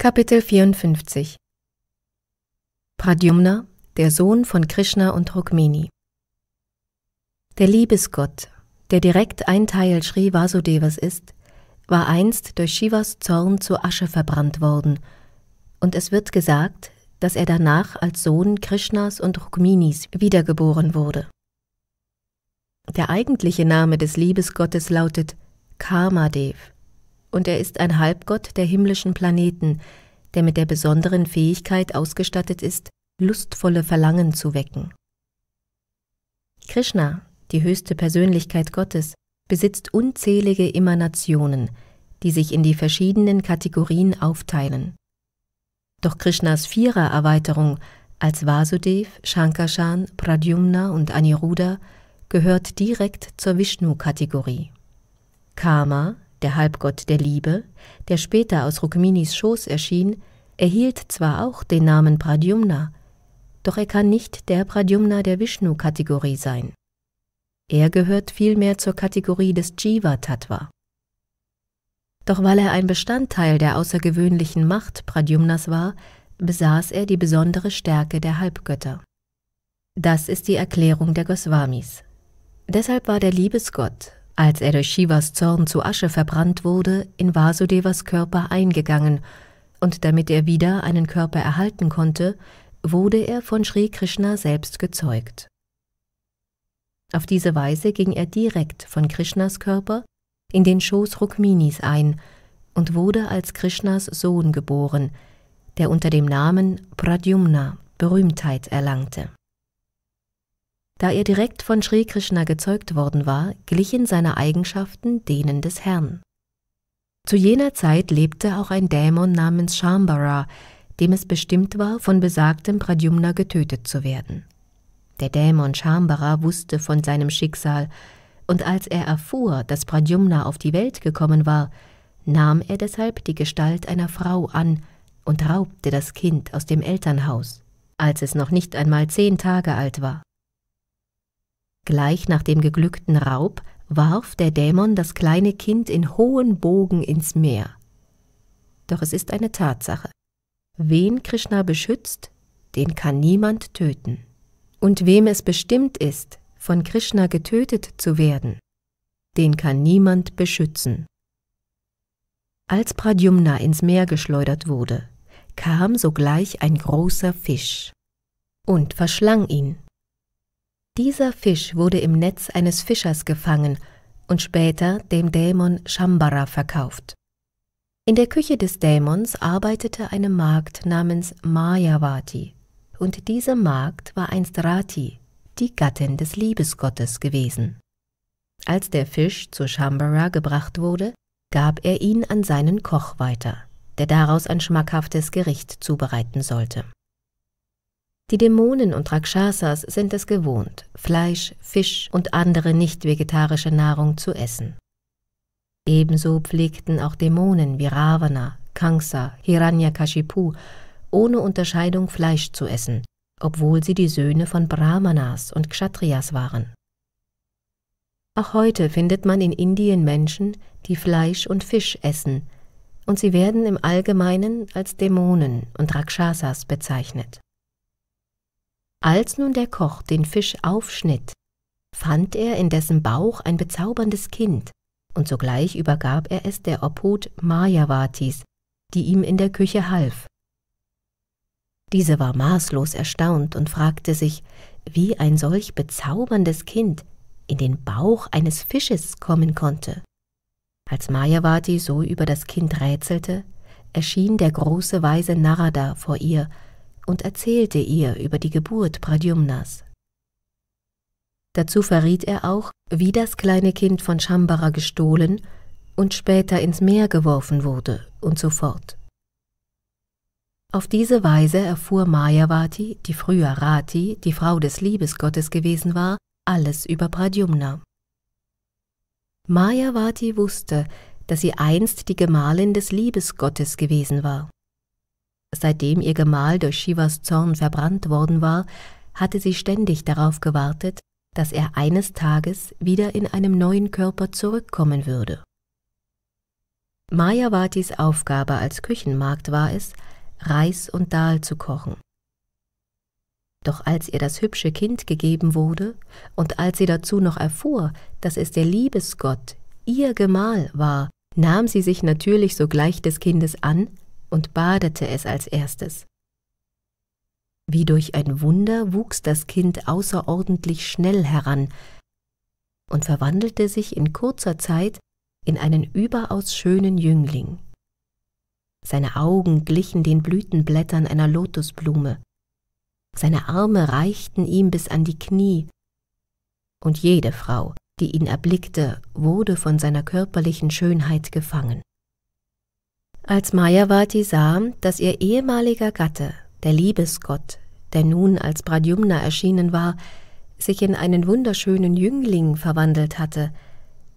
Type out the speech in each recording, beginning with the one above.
Kapitel 54 Pradyumna, der Sohn von Krishna und Rukmini Der Liebesgott, der direkt ein Teil Sri Vasudevas ist, war einst durch Shivas Zorn zu Asche verbrannt worden, und es wird gesagt, dass er danach als Sohn Krishnas und Rukminis wiedergeboren wurde. Der eigentliche Name des Liebesgottes lautet Karmadev und er ist ein Halbgott der himmlischen Planeten, der mit der besonderen Fähigkeit ausgestattet ist, lustvolle Verlangen zu wecken. Krishna, die höchste Persönlichkeit Gottes, besitzt unzählige Emanationen, die sich in die verschiedenen Kategorien aufteilen. Doch Krishnas Vierer-Erweiterung als Vasudev, Shankarshan, Pradyumna und Aniruddha gehört direkt zur Vishnu-Kategorie. Karma, der Halbgott der Liebe, der später aus Rukminis Schoß erschien, erhielt zwar auch den Namen Pradyumna, doch er kann nicht der Pradyumna der Vishnu-Kategorie sein. Er gehört vielmehr zur Kategorie des Jiva-Tattva. Doch weil er ein Bestandteil der außergewöhnlichen Macht Pradyumnas war, besaß er die besondere Stärke der Halbgötter. Das ist die Erklärung der Goswamis. Deshalb war der Liebesgott, als er durch Shivas Zorn zu Asche verbrannt wurde, in Vasudevas Körper eingegangen, und damit er wieder einen Körper erhalten konnte, wurde er von Sri Krishna selbst gezeugt. Auf diese Weise ging er direkt von Krishnas Körper in den Schoß Rukminis ein und wurde als Krishnas Sohn geboren, der unter dem Namen Pradyumna Berühmtheit erlangte. Da er direkt von Sri Krishna gezeugt worden war, glichen seine Eigenschaften denen des Herrn. Zu jener Zeit lebte auch ein Dämon namens Shambhara, dem es bestimmt war, von besagtem Pradyumna getötet zu werden. Der Dämon Shambhara wusste von seinem Schicksal, und als er erfuhr, dass Pradyumna auf die Welt gekommen war, nahm er deshalb die Gestalt einer Frau an und raubte das Kind aus dem Elternhaus, als es noch nicht einmal zehn Tage alt war. Gleich nach dem geglückten Raub warf der Dämon das kleine Kind in hohen Bogen ins Meer. Doch es ist eine Tatsache. Wen Krishna beschützt, den kann niemand töten. Und wem es bestimmt ist, von Krishna getötet zu werden, den kann niemand beschützen. Als Pradyumna ins Meer geschleudert wurde, kam sogleich ein großer Fisch und verschlang ihn. Dieser Fisch wurde im Netz eines Fischers gefangen und später dem Dämon Shambara verkauft. In der Küche des Dämons arbeitete eine Magd namens Mayavati, und diese Magd war einst Rati, die Gattin des Liebesgottes gewesen. Als der Fisch zu Shambara gebracht wurde, gab er ihn an seinen Koch weiter, der daraus ein schmackhaftes Gericht zubereiten sollte. Die Dämonen und Rakshasas sind es gewohnt, Fleisch, Fisch und andere nicht vegetarische Nahrung zu essen. Ebenso pflegten auch Dämonen wie Ravana, Kangsa, Hiranyakashipu ohne Unterscheidung Fleisch zu essen, obwohl sie die Söhne von Brahmanas und Kshatriyas waren. Auch heute findet man in Indien Menschen, die Fleisch und Fisch essen, und sie werden im Allgemeinen als Dämonen und Rakshasas bezeichnet. Als nun der Koch den Fisch aufschnitt, fand er in dessen Bauch ein bezauberndes Kind, und sogleich übergab er es der Obhut Mayavatis, die ihm in der Küche half. Diese war maßlos erstaunt und fragte sich, wie ein solch bezauberndes Kind in den Bauch eines Fisches kommen konnte. Als Mayavati so über das Kind rätselte, erschien der große Weise Narada vor ihr und erzählte ihr über die Geburt Pradyumnas. Dazu verriet er auch, wie das kleine Kind von Shambhala gestohlen und später ins Meer geworfen wurde und so fort. Auf diese Weise erfuhr Mayavati, die früher Rati, die Frau des Liebesgottes gewesen war, alles über Pradyumna. Mayavati wusste, dass sie einst die Gemahlin des Liebesgottes gewesen war. Seitdem ihr Gemahl durch Shivas Zorn verbrannt worden war, hatte sie ständig darauf gewartet, dass er eines Tages wieder in einem neuen Körper zurückkommen würde. Mayavatis Aufgabe als Küchenmagd war es, Reis und Dahl zu kochen. Doch als ihr das hübsche Kind gegeben wurde und als sie dazu noch erfuhr, dass es der Liebesgott, ihr Gemahl war, nahm sie sich natürlich sogleich des Kindes an und badete es als erstes. Wie durch ein Wunder wuchs das Kind außerordentlich schnell heran und verwandelte sich in kurzer Zeit in einen überaus schönen Jüngling. Seine Augen glichen den Blütenblättern einer Lotusblume, seine Arme reichten ihm bis an die Knie, und jede Frau, die ihn erblickte, wurde von seiner körperlichen Schönheit gefangen. Als Mayavati sah, dass ihr ehemaliger Gatte, der Liebesgott, der nun als Pradyumna erschienen war, sich in einen wunderschönen Jüngling verwandelt hatte,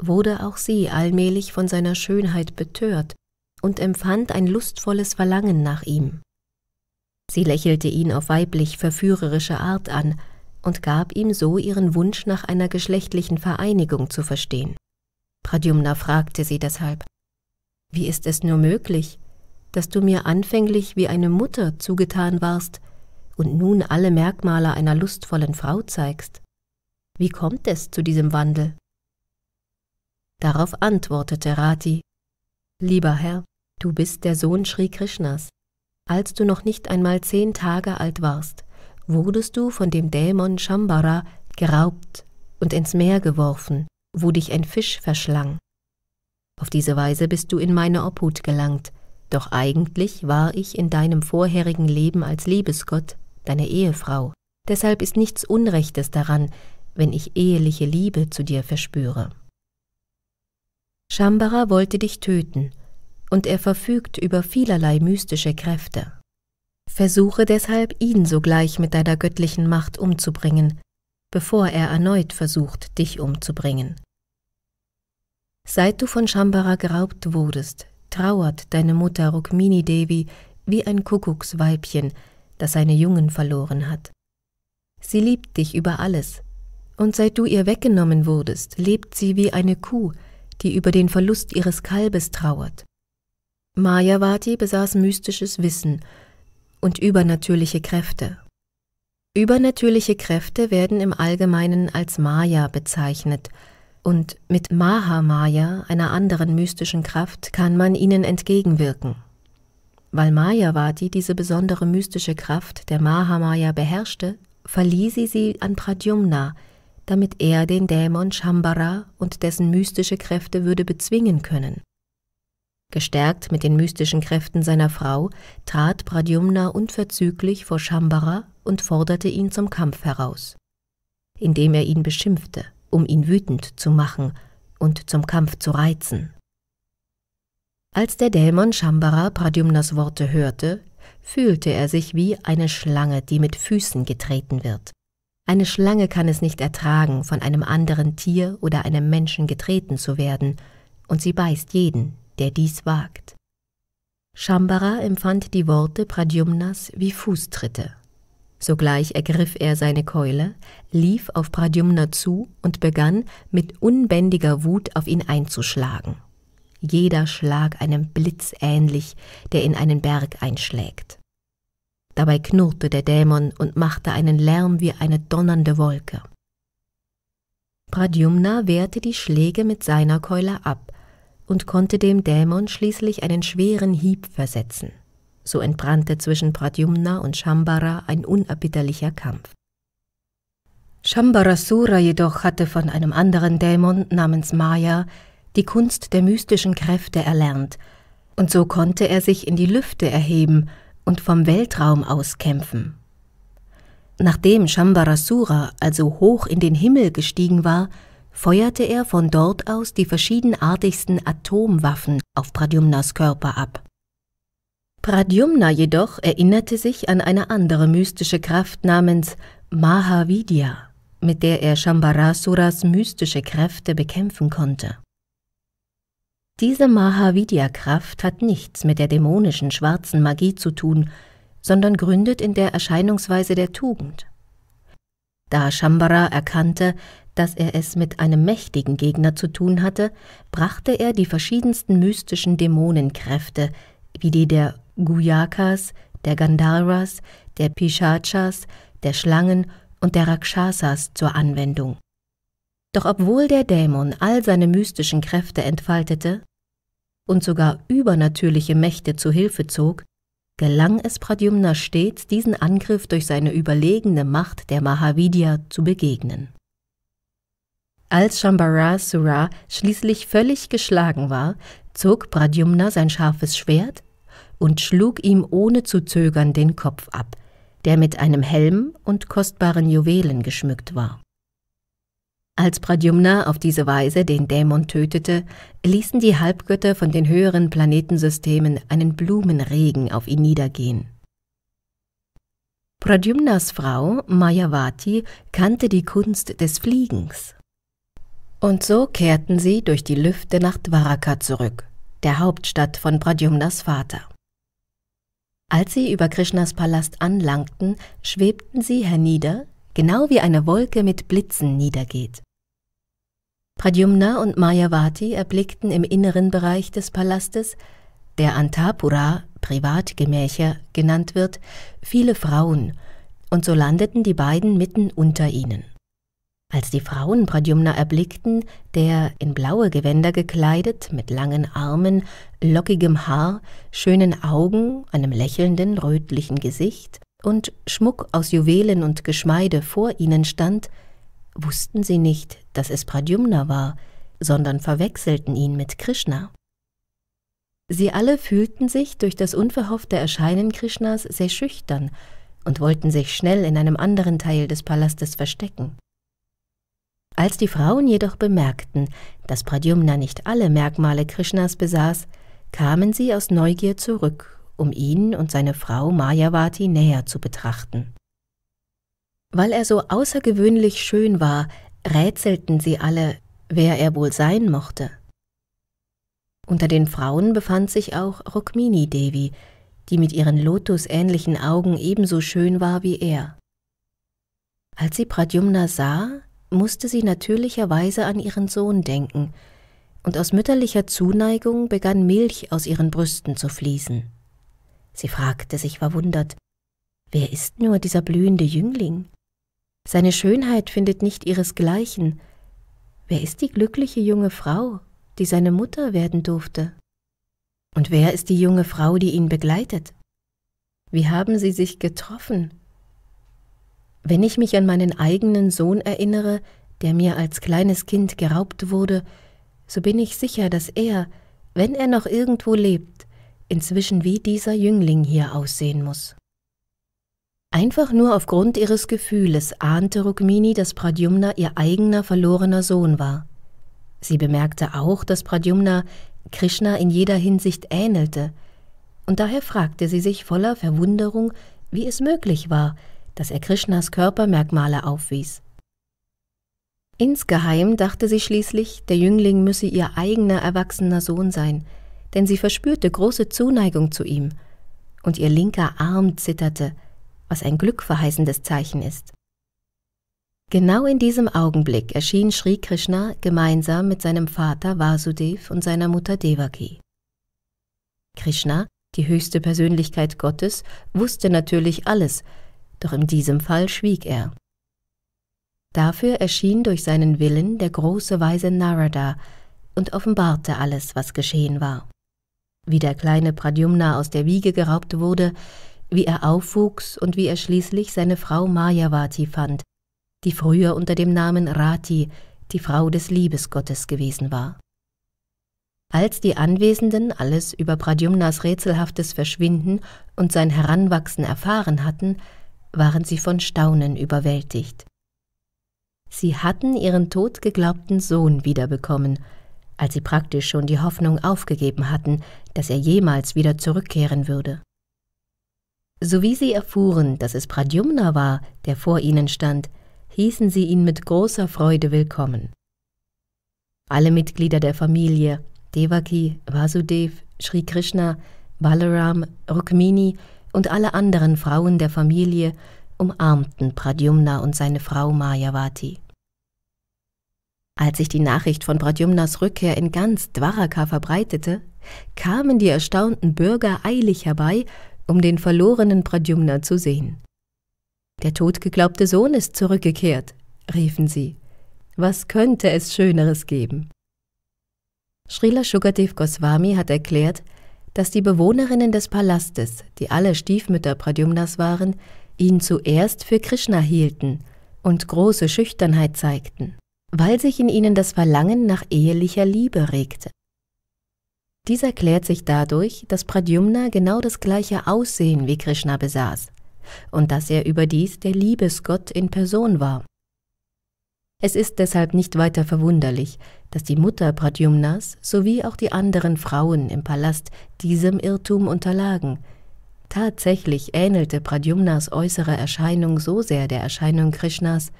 wurde auch sie allmählich von seiner Schönheit betört und empfand ein lustvolles Verlangen nach ihm. Sie lächelte ihn auf weiblich verführerische Art an und gab ihm so ihren Wunsch nach einer geschlechtlichen Vereinigung zu verstehen. Pradyumna fragte sie deshalb, wie ist es nur möglich, dass du mir anfänglich wie eine Mutter zugetan warst und nun alle Merkmale einer lustvollen Frau zeigst? Wie kommt es zu diesem Wandel? Darauf antwortete Rati Lieber Herr, du bist der Sohn Sri Krishnas. Als du noch nicht einmal zehn Tage alt warst, wurdest du von dem Dämon Shambhara geraubt und ins Meer geworfen, wo dich ein Fisch verschlang. Auf diese Weise bist du in meine Obhut gelangt, doch eigentlich war ich in deinem vorherigen Leben als Liebesgott deine Ehefrau. Deshalb ist nichts Unrechtes daran, wenn ich eheliche Liebe zu dir verspüre. Shambhala wollte dich töten, und er verfügt über vielerlei mystische Kräfte. Versuche deshalb, ihn sogleich mit deiner göttlichen Macht umzubringen, bevor er erneut versucht, dich umzubringen. Seit du von Shambhala geraubt wurdest, trauert deine Mutter Rukmini Devi wie ein Kuckucksweibchen, das seine Jungen verloren hat. Sie liebt dich über alles, und seit du ihr weggenommen wurdest, lebt sie wie eine Kuh, die über den Verlust ihres Kalbes trauert. Mayavati besaß mystisches Wissen und übernatürliche Kräfte. Übernatürliche Kräfte werden im Allgemeinen als Maya bezeichnet, und mit Mahamaya, einer anderen mystischen Kraft, kann man ihnen entgegenwirken. Weil Mayavati diese besondere mystische Kraft der Mahamaya beherrschte, verlieh sie sie an Pradyumna, damit er den Dämon Shambhara und dessen mystische Kräfte würde bezwingen können. Gestärkt mit den mystischen Kräften seiner Frau trat Pradyumna unverzüglich vor Shambhara und forderte ihn zum Kampf heraus, indem er ihn beschimpfte um ihn wütend zu machen und zum Kampf zu reizen. Als der Dämon Shambhara Pradyumnas Worte hörte, fühlte er sich wie eine Schlange, die mit Füßen getreten wird. Eine Schlange kann es nicht ertragen, von einem anderen Tier oder einem Menschen getreten zu werden, und sie beißt jeden, der dies wagt. Shambhara empfand die Worte Pradyumnas wie Fußtritte Sogleich ergriff er seine Keule, lief auf Pradyumna zu und begann mit unbändiger Wut auf ihn einzuschlagen. Jeder Schlag einem Blitz ähnlich, der in einen Berg einschlägt. Dabei knurrte der Dämon und machte einen Lärm wie eine donnernde Wolke. Pradyumna wehrte die Schläge mit seiner Keule ab und konnte dem Dämon schließlich einen schweren Hieb versetzen. So entbrannte zwischen Pradyumna und Shambhara ein unerbitterlicher Kampf. Shambharasura jedoch hatte von einem anderen Dämon namens Maya die Kunst der mystischen Kräfte erlernt, und so konnte er sich in die Lüfte erheben und vom Weltraum aus kämpfen. Nachdem Shambharasura also hoch in den Himmel gestiegen war, feuerte er von dort aus die verschiedenartigsten Atomwaffen auf Pradyumnas Körper ab. Pradyumna jedoch erinnerte sich an eine andere mystische Kraft namens Mahavidya, mit der er Shambharasuras mystische Kräfte bekämpfen konnte. Diese Mahavidya-Kraft hat nichts mit der dämonischen schwarzen Magie zu tun, sondern gründet in der Erscheinungsweise der Tugend. Da Shambhara erkannte, dass er es mit einem mächtigen Gegner zu tun hatte, brachte er die verschiedensten mystischen Dämonenkräfte, wie die der Guyakas, der Gandharvas, der Pishachas, der Schlangen und der Rakshasas zur Anwendung. Doch obwohl der Dämon all seine mystischen Kräfte entfaltete und sogar übernatürliche Mächte zu Hilfe zog, gelang es Pradyumna stets, diesen Angriff durch seine überlegene Macht der Mahavidya zu begegnen. Als Shambharasura schließlich völlig geschlagen war, zog Pradyumna sein scharfes Schwert und schlug ihm ohne zu zögern den Kopf ab, der mit einem Helm und kostbaren Juwelen geschmückt war. Als Pradyumna auf diese Weise den Dämon tötete, ließen die Halbgötter von den höheren Planetensystemen einen Blumenregen auf ihn niedergehen. Pradyumnas Frau, Mayavati, kannte die Kunst des Fliegens. Und so kehrten sie durch die Lüfte nach Dwaraka zurück, der Hauptstadt von Pradyumnas Vater. Als sie über Krishnas Palast anlangten, schwebten sie hernieder, genau wie eine Wolke mit Blitzen niedergeht. Pradyumna und Mayavati erblickten im inneren Bereich des Palastes, der Antapura, Privatgemächer genannt wird, viele Frauen, und so landeten die beiden mitten unter ihnen. Als die Frauen Pradyumna erblickten, der in blaue Gewänder gekleidet, mit langen Armen, lockigem Haar, schönen Augen, einem lächelnden, rötlichen Gesicht und Schmuck aus Juwelen und Geschmeide vor ihnen stand, wussten sie nicht, dass es Pradyumna war, sondern verwechselten ihn mit Krishna. Sie alle fühlten sich durch das unverhoffte Erscheinen Krishnas sehr schüchtern und wollten sich schnell in einem anderen Teil des Palastes verstecken. Als die Frauen jedoch bemerkten, dass Pradyumna nicht alle Merkmale Krishnas besaß, kamen sie aus Neugier zurück, um ihn und seine Frau Mayavati näher zu betrachten. Weil er so außergewöhnlich schön war, rätselten sie alle, wer er wohl sein mochte. Unter den Frauen befand sich auch Rukmini Devi, die mit ihren lotusähnlichen Augen ebenso schön war wie er. Als sie Pradyumna sah, musste sie natürlicherweise an ihren Sohn denken, und aus mütterlicher Zuneigung begann Milch aus ihren Brüsten zu fließen. Sie fragte sich verwundert, wer ist nur dieser blühende Jüngling? Seine Schönheit findet nicht ihresgleichen. Wer ist die glückliche junge Frau, die seine Mutter werden durfte? Und wer ist die junge Frau, die ihn begleitet? Wie haben sie sich getroffen? Wenn ich mich an meinen eigenen Sohn erinnere, der mir als kleines Kind geraubt wurde, so bin ich sicher, dass er, wenn er noch irgendwo lebt, inzwischen wie dieser Jüngling hier aussehen muss. Einfach nur aufgrund ihres Gefühles ahnte Rukmini, dass Pradyumna ihr eigener verlorener Sohn war. Sie bemerkte auch, dass Pradyumna Krishna in jeder Hinsicht ähnelte, und daher fragte sie sich voller Verwunderung, wie es möglich war, dass er Krishnas Körpermerkmale aufwies. Insgeheim dachte sie schließlich, der Jüngling müsse ihr eigener erwachsener Sohn sein, denn sie verspürte große Zuneigung zu ihm, und ihr linker Arm zitterte, was ein glückverheißendes Zeichen ist. Genau in diesem Augenblick erschien Sri Krishna gemeinsam mit seinem Vater Vasudev und seiner Mutter Devaki. Krishna, die höchste Persönlichkeit Gottes, wusste natürlich alles, doch in diesem Fall schwieg er. Dafür erschien durch seinen Willen der große Weise Narada und offenbarte alles, was geschehen war. Wie der kleine Pradyumna aus der Wiege geraubt wurde, wie er aufwuchs und wie er schließlich seine Frau Mayavati fand, die früher unter dem Namen Rati, die Frau des Liebesgottes gewesen war. Als die Anwesenden alles über Pradyumnas rätselhaftes Verschwinden und sein Heranwachsen erfahren hatten, waren sie von Staunen überwältigt. Sie hatten ihren tot geglaubten Sohn wiederbekommen, als sie praktisch schon die Hoffnung aufgegeben hatten, dass er jemals wieder zurückkehren würde. So wie sie erfuhren, dass es Pradyumna war, der vor ihnen stand, hießen sie ihn mit großer Freude willkommen. Alle Mitglieder der Familie, Devaki, Vasudev, Sri Krishna, Balaram, Rukmini und alle anderen Frauen der Familie umarmten Pradyumna und seine Frau Mayavati. Als sich die Nachricht von Pradyumnas Rückkehr in ganz Dwaraka verbreitete, kamen die erstaunten Bürger eilig herbei, um den verlorenen Pradyumna zu sehen. Der totgeglaubte Sohn ist zurückgekehrt, riefen sie. Was könnte es Schöneres geben? Srila Sugadev Goswami hat erklärt, dass die Bewohnerinnen des Palastes, die alle Stiefmütter Pradyumnas waren, ihn zuerst für Krishna hielten und große Schüchternheit zeigten, weil sich in ihnen das Verlangen nach ehelicher Liebe regte. Dies erklärt sich dadurch, dass Pradyumna genau das gleiche Aussehen wie Krishna besaß und dass er überdies der Liebesgott in Person war. Es ist deshalb nicht weiter verwunderlich, dass die Mutter Pradyumnas sowie auch die anderen Frauen im Palast diesem Irrtum unterlagen. Tatsächlich ähnelte Pradyumnas äußere Erscheinung so sehr der Erscheinung Krishnas,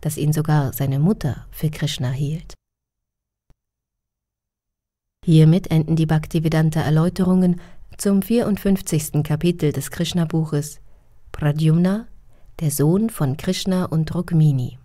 dass ihn sogar seine Mutter für Krishna hielt. Hiermit enden die Bhaktivedanta-Erläuterungen zum 54. Kapitel des Krishna-Buches Pradyumna, der Sohn von Krishna und Rukmini.